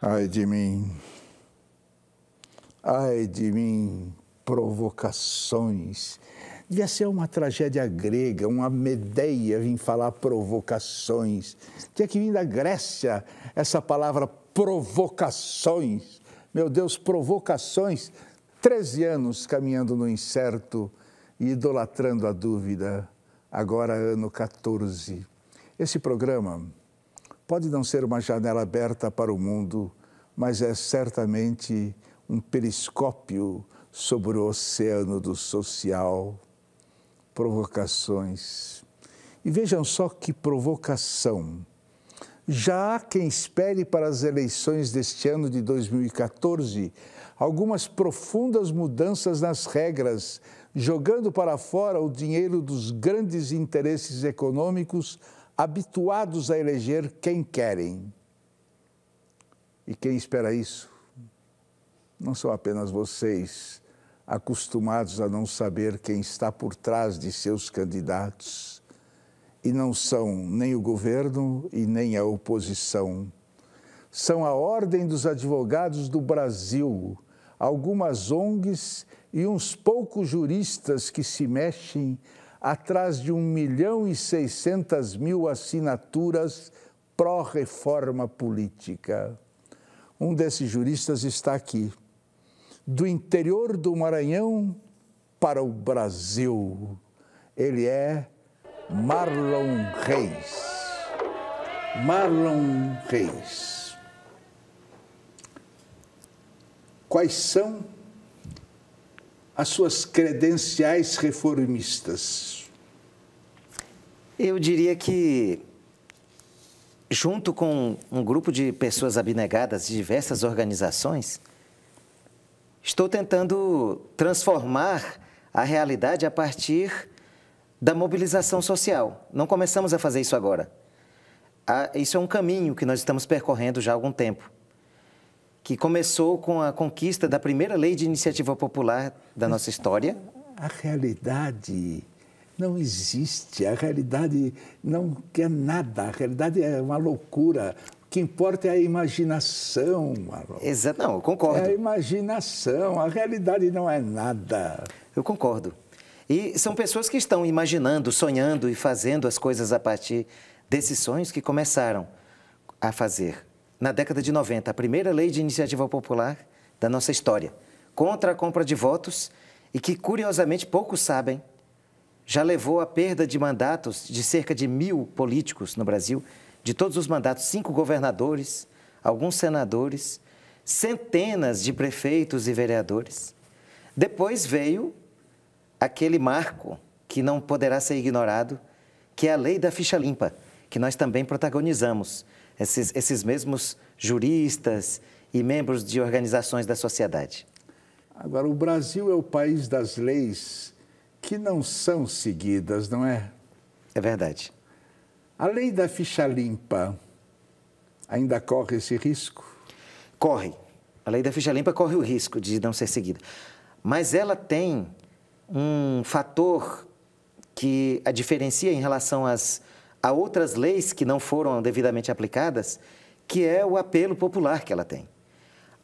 Ai de mim, ai de mim, provocações. Devia ser uma tragédia grega, uma Medeia vir falar provocações. Tinha que vir da Grécia essa palavra provocações. Meu Deus, provocações. Treze anos caminhando no incerto e idolatrando a dúvida. Agora, ano 14. Esse programa Pode não ser uma janela aberta para o mundo, mas é certamente um periscópio sobre o oceano do social, provocações. E vejam só que provocação. Já há quem espere para as eleições deste ano de 2014 algumas profundas mudanças nas regras, jogando para fora o dinheiro dos grandes interesses econômicos habituados a eleger quem querem. E quem espera isso? Não são apenas vocês, acostumados a não saber quem está por trás de seus candidatos. E não são nem o governo e nem a oposição. São a Ordem dos Advogados do Brasil, algumas ONGs e uns poucos juristas que se mexem atrás de 1 milhão e 600 mil assinaturas pró-reforma política. Um desses juristas está aqui. Do interior do Maranhão para o Brasil. Ele é Marlon Reis. Marlon Reis. Quais são as suas credenciais reformistas? Eu diria que, junto com um grupo de pessoas abnegadas de diversas organizações, estou tentando transformar a realidade a partir da mobilização social. Não começamos a fazer isso agora. Ah, isso é um caminho que nós estamos percorrendo já há algum tempo que começou com a conquista da primeira lei de iniciativa popular da nossa história? A, a realidade não existe. A realidade não quer nada. A realidade é uma loucura. O que importa é a imaginação, Marlon. Exato, não, eu concordo. É a imaginação. A realidade não é nada. Eu concordo. E são pessoas que estão imaginando, sonhando e fazendo as coisas a partir desses sonhos que começaram a fazer na década de 90, a primeira lei de iniciativa popular da nossa história, contra a compra de votos e que, curiosamente, poucos sabem, já levou à perda de mandatos de cerca de mil políticos no Brasil, de todos os mandatos, cinco governadores, alguns senadores, centenas de prefeitos e vereadores. Depois veio aquele marco que não poderá ser ignorado, que é a lei da ficha limpa, que nós também protagonizamos esses, esses mesmos juristas e membros de organizações da sociedade? Agora, o Brasil é o país das leis que não são seguidas, não é? É verdade. A lei da ficha limpa ainda corre esse risco? Corre. A lei da ficha limpa corre o risco de não ser seguida. Mas ela tem um fator que a diferencia em relação às a outras leis que não foram devidamente aplicadas, que é o apelo popular que ela tem.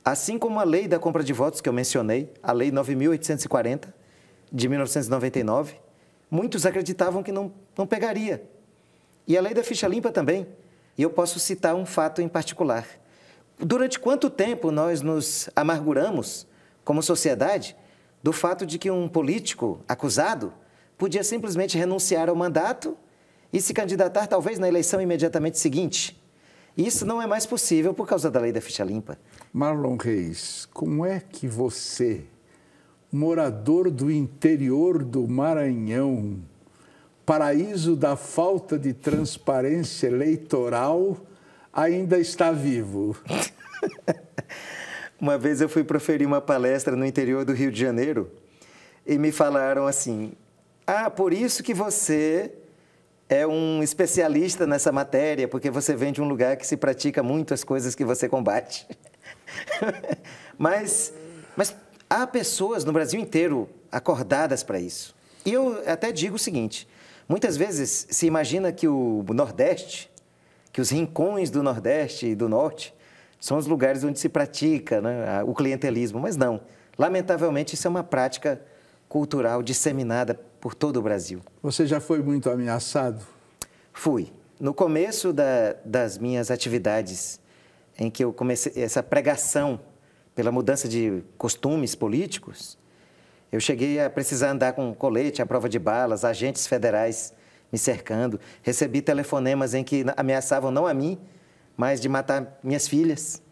Assim como a lei da compra de votos que eu mencionei, a lei 9840 de 1999, muitos acreditavam que não, não pegaria. E a lei da ficha limpa também. E eu posso citar um fato em particular. Durante quanto tempo nós nos amarguramos, como sociedade, do fato de que um político acusado podia simplesmente renunciar ao mandato e se candidatar talvez na eleição imediatamente seguinte. Isso não é mais possível por causa da lei da ficha limpa. Marlon Reis, como é que você, morador do interior do Maranhão, paraíso da falta de transparência eleitoral, ainda está vivo? uma vez eu fui proferir uma palestra no interior do Rio de Janeiro e me falaram assim: Ah, por isso que você é um especialista nessa matéria, porque você vem de um lugar que se pratica muito as coisas que você combate. mas, mas há pessoas no Brasil inteiro acordadas para isso. E eu até digo o seguinte: muitas vezes se imagina que o Nordeste, que os rincões do Nordeste e do Norte, são os lugares onde se pratica né, o clientelismo, mas não. Lamentavelmente, isso é uma prática cultural disseminada por todo o Brasil. Você já foi muito ameaçado? Fui. No começo da, das minhas atividades, em que eu comecei essa pregação pela mudança de costumes políticos, eu cheguei a precisar andar com colete à prova de balas, agentes federais me cercando. Recebi telefonemas em que ameaçavam não a mim, mas de matar minhas filhas.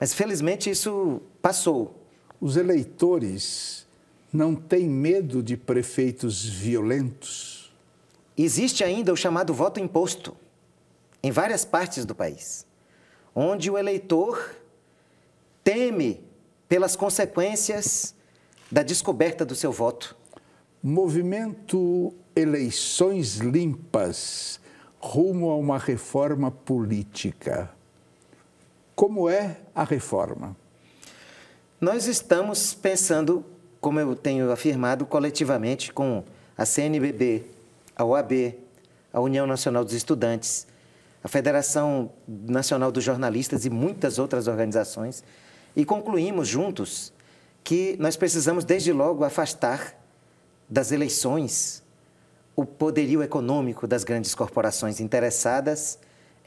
Mas felizmente isso passou. Os eleitores não tem medo de prefeitos violentos? Existe ainda o chamado voto imposto em várias partes do país, onde o eleitor teme pelas consequências da descoberta do seu voto. Movimento Eleições Limpas rumo a uma reforma política. Como é a reforma? Nós estamos pensando como eu tenho afirmado, coletivamente com a CNBB, a OAB, a União Nacional dos Estudantes, a Federação Nacional dos Jornalistas e muitas outras organizações, e concluímos juntos que nós precisamos, desde logo, afastar das eleições o poderio econômico das grandes corporações interessadas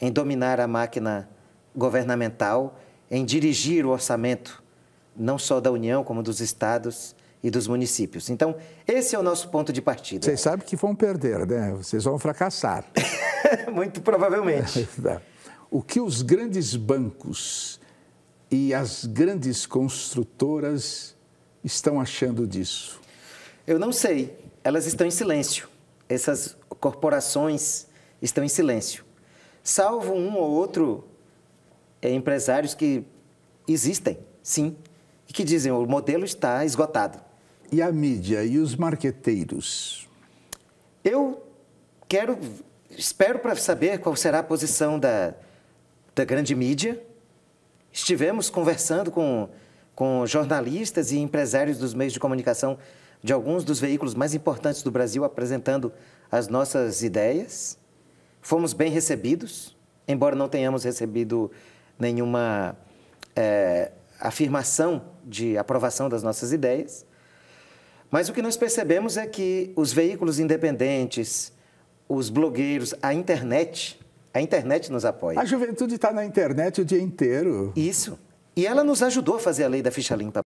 em dominar a máquina governamental, em dirigir o orçamento, não só da União, como dos estados e dos municípios. Então, esse é o nosso ponto de partida. Vocês sabem que vão perder, né? Vocês vão fracassar. Muito provavelmente. Tá. o que os grandes bancos e as grandes construtoras estão achando disso? Eu não sei. Elas estão em silêncio. Essas corporações estão em silêncio. Salvo um ou outro é, empresários que existem, sim, e que dizem o modelo está esgotado e a mídia e os marqueteiros? Eu quero, espero para saber qual será a posição da, da grande mídia. Estivemos conversando com, com jornalistas e empresários dos meios de comunicação de alguns dos veículos mais importantes do Brasil apresentando as nossas ideias. Fomos bem recebidos, embora não tenhamos recebido nenhuma é, afirmação de aprovação das nossas ideias. Mas o que nós percebemos é que os veículos independentes, os blogueiros, a internet, a internet nos apoia. A juventude está na internet o dia inteiro. Isso. E ela nos ajudou a fazer a lei da ficha limpa.